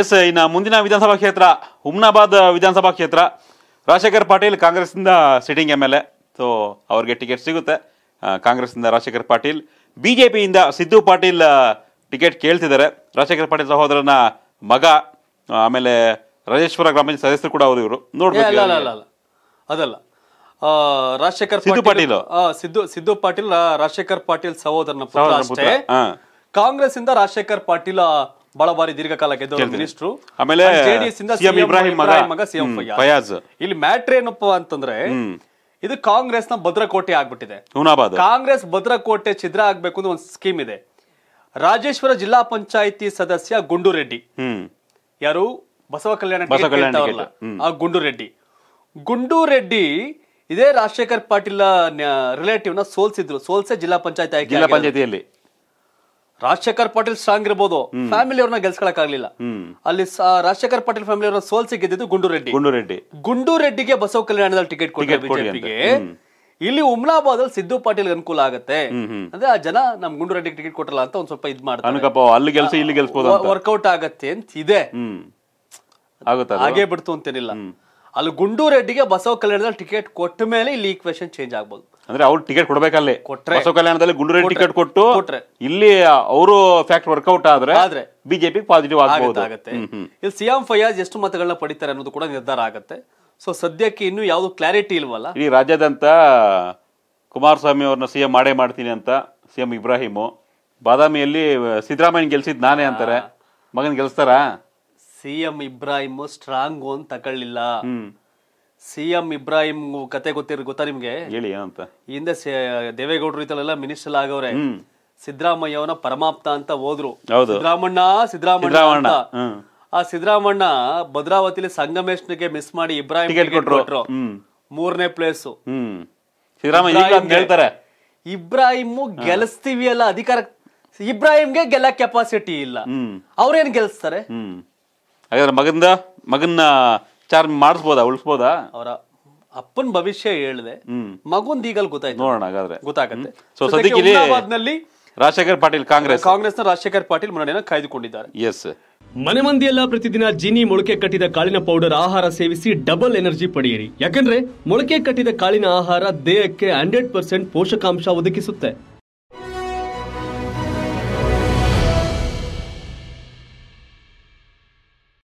S ಇನ್ನು ಮುಂದಿನ ವಿಧಾನಸಭಾ ಕ್ಷೇತ್ರ ಹುಮ್ನಾಬಾದ್ ವಿಧಾನಸಭಾ ಕ್ಷೇತ್ರ ರಾಜಶೇಖರ್ ಪಾಟೀಲ್ ಕಾಂಗ್ರೆಸ್ನಿಂದ sitting M L A so ಅವ್ರಿಗೆ ಟಿಕೆಟ್ ಸಿಗುತ್ತೆ ಕಾಂಗ್ರೆಸ್ನಿಂದ ರಾಜಶೇಖರ್ ಪಾಟೀಲ್ ಬಿ ಜೆ ಪಿಯಿಂದ ಸಿದ್ದು ಪಾಟೀಲ್ ಟಿಕೆಟ್ ಕೇಳ್ತಿದ್ದಾರೆ ರಾಜಶೇಖರ್ ಪಾಟೀಲ್ ಸಹೋದರನ ಮಗ ಆಮೇಲೆ ರಾಜೇಶ್ವರ ಗ್ರಾಮ ಸದಸ್ಯರು ಕೂಡ ಅವರು ಇವರು ನೋಡ್ಬೋದು ಅದಲ್ಲ ರಾಜಶೇಖರ್ ಸಿದ್ದು ಪಾಟೀಲ್ ಸಿದ್ದು ಸಿದ್ದು ಪಾಟೀಲ್ ರಾಜಶೇಖರ್ ಪಾಟೀಲ್ ಸಹೋದರನ ಕಾಂಗ್ರೆಸ್ ಇಂದ ರಾಜಶೇಖರ್ ಪಾಟೀಲ್ ಬಹಳ ಬಾರಿ ದೀರ್ಘಕಾಲ ಗೆದ್ದವರು ಮಿನಿಸ್ಟ್ರು ಆಮೇಲೆ ಜೆಡಿಎಸ್ ಇಬ್ರಾಹಿಂ ಮಗ ಸಿಎಂ ಫಯಾಜ್ ಇಲ್ಲಿ ಮ್ಯಾಟ್ರ್ ಏನಪ್ಪ ಅಂತಂದ್ರೆ ಇದು ಕಾಂಗ್ರೆಸ್ ನ ಭದ್ರಕೋಟೆ ಆಗ್ಬಿಟ್ಟಿದೆ ಕಾಂಗ್ರೆಸ್ ಭದ್ರಕೋಟೆ ಛಿದ್ರ ಆಗ್ಬೇಕು ಅಂತ ಒಂದು ಸ್ಕೀಮ್ ಇದೆ ರಾಜೇಶ್ವರ ಜಿಲ್ಲಾ ಪಂಚಾಯತಿ ಸದಸ್ಯ ಗುಂಡುರೆಡ್ಡಿ ಯಾರು ಬಸವ ಕಲ್ಯಾಣ ಆ ಗುಂಡುರೆಡ್ಡಿ ಗುಂಡುರೆಡ್ಡಿ ಇದೇ ರಾಜಶೇಖರ್ ಪಾಟೀಲ್ ರಿಲೇಟಿವ್ ನ ಸೋಲ್ಸಿದ್ರು ಸೋಲ್ಸೆ ಜಿಲ್ಲಾ ಪಂಚಾಯತ್ ಆಯ್ಕೆ ರಾಜಶೇಖರ್ ಪಾಟೀಲ್ ಸ್ಟ್ರಾಂಗ್ ಇರ್ಬೋದು ಫ್ಯಾಮಿಲಿ ಅವ್ರನ್ನ ಗೆಲ್ಸ್ಕೊಳಕ್ ಆಗ್ಲಿಲ್ಲ ಅಲ್ಲಿ ರಾಜಶೇಖರ್ ಪಾಟೀಲ್ ಫ್ಯಾಮಿಲಿ ಅವ್ರ ಸೋಲ್ ಗೆದ್ದಿದ್ದು ಗುಂಡು ರೆಡ್ಡಿ ಗುಂಡು ರೆಡ್ಡಿ ಗುಂಡು ರೆಡ್ಡಿಗೆ ಬಸವ ಕಲ್ಯಾಣದಲ್ಲಿ ಟಿಕೆಟ್ ಕೊಟ್ಟು ಬಿಜೆಪಿಗೆ ಇಲ್ಲಿ ಉಮ್ಲಾಬಾದ್ ಅಲ್ಲಿ ಸಿದ್ದು ಪಾಟೀಲ್ ಅನುಕೂಲ ಆಗುತ್ತೆ ಅಂದ್ರೆ ಆ ಜನ ನಮ್ ಗುಂಡು ರೆಡ್ಡಿ ಟಿಕೆಟ್ ಕೊಟ್ಟಲ್ಲ ಅಂತ ಒಂದ್ ಸ್ವಲ್ಪ ಇದ್ ಮಾಡ್ತಾರೆ ವರ್ಕೌಟ್ ಆಗತ್ತೆ ಅಂತ ಇದೆ ಹಾಗೆ ಬಿಡ್ತು ಅಂತೇನಿಲ್ಲ ಅಲ್ಲಿ ಗುಂಡು ರೆಡ್ಡಿಗೆ ಬಸವ ಕಲ್ಯಾಣದಲ್ಲಿ ಟಿಕೆಟ್ ಕೊಟ್ಟ ಮೇಲೆ ಇಲ್ಲಿ ಈಕ್ವೇಶನ್ ಚೇಂಜ್ ಆಗ್ಬಹುದು ಅಂದ್ರೆ ಅವ್ರು ಟಿಕೆಟ್ ಕೊಡ್ಬೇಕಲ್ಲಿ ಕೊಟ್ರೆ ಬಸವ ಕಲ್ಯಾಣದಲ್ಲಿ ಗುಂಡೂರಿ ಟಿಕೆಟ್ ಕೊಟ್ಟು ಇಲ್ಲಿ ಅವರು ಫ್ಯಾಕ್ಟ್ ವರ್ಕೌಟ್ ಆದ್ರೆ ಆದ್ರೆ ಬಿಜೆಪಿ ಪಾಸಿಟಿವ್ ಆಗುತ್ತೆ ಇಲ್ಲಿ ಸಿಎಂ ಫಯಾಜ್ ಎಷ್ಟು ಮತಗಳನ್ನ ಪಡಿತಾರೆ ಅನ್ನೋದು ಕೂಡ ನಿರ್ಧಾರ ಆಗುತ್ತೆ ಸೊ ಸದ್ಯಕ್ಕೆ ಇನ್ನು ಯಾವುದು ಕ್ಲಾರಿಟಿ ಇಲ್ವಲ್ಲ ಈ ರಾಜ್ಯಾದ್ಯಂತ ಕುಮಾರಸ್ವಾಮಿ ಅವ್ರನ್ನ ಸಿಎಂ ಮಾಡೇ ಮಾಡ್ತೀನಿ ಅಂತ ಸಿಎಂ ಇಬ್ರಾಹಿಮು ಬಾದಾಮಿಯಲ್ಲಿ ಸಿದ್ದರಾಮಯ್ಯ ಗೆಲ್ಸಿದ್ ನಾನೇ ಅಂತಾರೆ ಮಗನ್ ಗೆಲ್ಸ್ತಾರ ಸಿಎಂ ಇಬ್ರಾಹಿಮ್ ಸ್ಟ್ರಾಂಗ್ ಅಂತ ತಗೊಳ್ಳಿಲ್ಲ ಸಿಎಂ ಎಂ ಇಬ್ರಾಹಿಂ ಕತೆ ಗೊತ್ತಿರ ಗೊತ್ತಾ ನಿಮ್ಗೆ ಹೇಳಿ ಅಂತ ಹಿಂದೆ ದೇವೇಗೌಡರು ಇತಲೆಲ್ಲ ಮಿನಿಸ್ಟರ್ ಆಗವ್ರೆ ಸಿದ್ದರಾಮಯ್ಯ ಪರಮಾಪ್ತ ಅಂತ ಹೋದ್ರು ಸಿದ್ದರಾಮಣ್ಣ ಸಿದ್ದರಾಮಣ್ಣ ಆ ಸಿದ್ದರಾಮಣ್ಣ ಭದ್ರಾವತಿಲಿ ಸಂಗಮೇಶ್ನಿಗೆ ಮಿಸ್ ಮಾಡಿ ಇಬ್ರಾಹಿಂ ಕೊಟ್ರು ಮೂರನೇ ಪ್ಲೇಸ್ ಹೇಳ್ತಾರೆ ಗೆಲ್ಸ್ತೀವಿ ಅಲ್ಲ ಅಧಿಕಾರ ಇಬ್ರಾಹಿಂಗೆ ಗೆಲ್ಲ ಕೆಪಾಸಿಟಿ ಇಲ್ಲ ಅವ್ರೇನ್ ಗೆಲ್ಸ್ತಾರೆ ಹಾಗಾದ್ರೆ ಮಗಂದ ಮಗನ್ನ ಚಾರ್ಜ್ ಮಾಡಿಸ್ಬೋದಾ ಉಳಿಸ್ಬೋದಾ ಅವರ ಅಪ್ಪನ ಭವಿಷ್ಯ ಹೇಳಿದೆ ಮಗುಂದ್ ಈಗಲ್ ಗೊತ್ತಾಯ್ತು ನೋಡೋಣ ಹಾಗಾದ್ರೆ ಗೊತ್ತಾಗತ್ತೆ ಸೊ ಸದ್ಯಕ್ಕೆ ರಾಜಶೇಖರ್ ಪಾಟೀಲ್ ಕಾಂಗ್ರೆಸ್ ಕಾಂಗ್ರೆಸ್ನ ರಾಜಶೇಖರ್ ಪಾಟೀಲ್ ಮುನ್ನಡೆಯನ್ನು ಕಾಯ್ದುಕೊಂಡಿದ್ದಾರೆ ಎಸ್ ಮನೆ ಮಂದಿಯೆಲ್ಲ ಪ್ರತಿದಿನ ಜೀನಿ ಮೊಳಕೆ ಕಟ್ಟಿದ ಕಾಳಿನ ಪೌಡರ್ ಆಹಾರ ಸೇವಿಸಿ ಡಬಲ್ ಎನರ್ಜಿ ಪಡೆಯಿರಿ ಯಾಕಂದ್ರೆ ಮೊಳಕೆ ಕಟ್ಟಿದ ಕಾಳಿನ ಆಹಾರ ದೇಹಕ್ಕೆ ಹಂಡ್ರೆಡ್ ಪರ್ಸೆಂಟ್ ಪೋಷಕಾಂಶ ಒದಗಿಸುತ್ತೆ